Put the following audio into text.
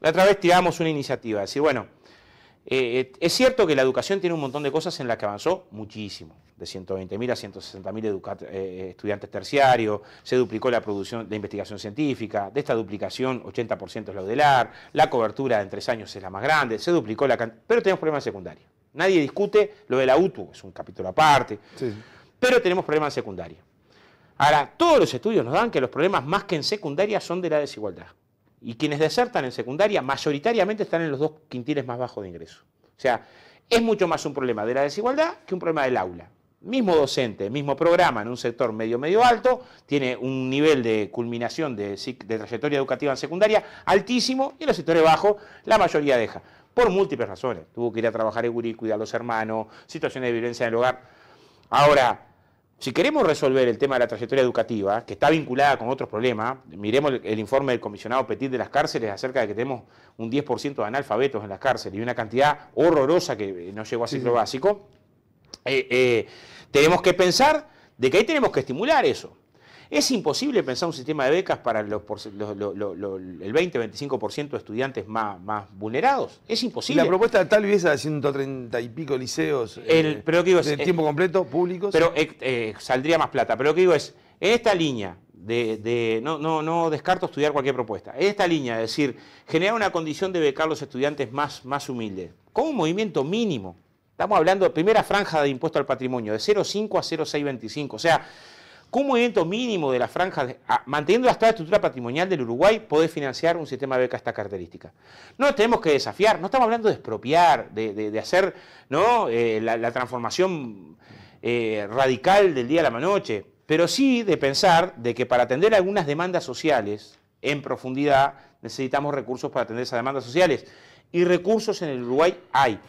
La otra vez tiramos una iniciativa, decir, bueno, eh, eh, es cierto que la educación tiene un montón de cosas en las que avanzó muchísimo, de 120.000 a 160.000 eh, estudiantes terciarios, se duplicó la producción de investigación científica, de esta duplicación 80% es laudelar, la cobertura en tres años es la más grande, se duplicó la cantidad, pero tenemos problemas secundarios. Nadie discute lo de la UTU, es un capítulo aparte, pero tenemos problemas secundarios. Ahora, todos los estudios nos dan que los problemas más que en secundaria son de la desigualdad. Y quienes desertan en secundaria mayoritariamente están en los dos quintiles más bajos de ingreso. O sea, es mucho más un problema de la desigualdad que un problema del aula. Mismo docente, mismo programa en un sector medio-medio alto, tiene un nivel de culminación de, trayectoria educativa en secundaria altísimo y en los sectores bajos la mayoría deja, por múltiples razones. Tuvo que ir a trabajar en Gurí, cuidar a los hermanos, situaciones de violencia en el hogar. Ahora, si queremos resolver el tema de la trayectoria educativa, que está vinculada con otros problemas, miremos el, informe del comisionado Petit de las cárceles acerca de que tenemos un 10% de analfabetos en las cárceles y una cantidad horrorosa que eh, no llegó a ciclo básico, eh, eh, tenemos que pensar de que ahí tenemos que estimular eso. Es imposible pensar un sistema de becas para el 20-25% de estudiantes más, más, vulnerados. Es imposible. la propuesta tal vez a 130 y pico liceos eh, el, eh, tiempo completo, públicos. Pero eh, saldría más plata. Pero lo que digo es, en esta línea de, no, no, no, descarto estudiar cualquier propuesta, en esta línea, es decir, generar una condición de becar los estudiantes más, más humildes, con un movimiento mínimo. Estamos hablando de primera franja de impuesto al patrimonio, de 0,5 a 0,625. O sea, un movimiento mínimo de las franjas, ah, manteniendo la estructura patrimonial del Uruguay, puede financiar un sistema de beca esta característica. No tenemos que desafiar, no estamos hablando de expropiar, de, hacer eh, la, transformación eh, radical del día a la noche, pero sí de pensar de que para atender algunas demandas sociales en profundidad necesitamos recursos para atender esas demandas sociales y recursos en el Uruguay hay.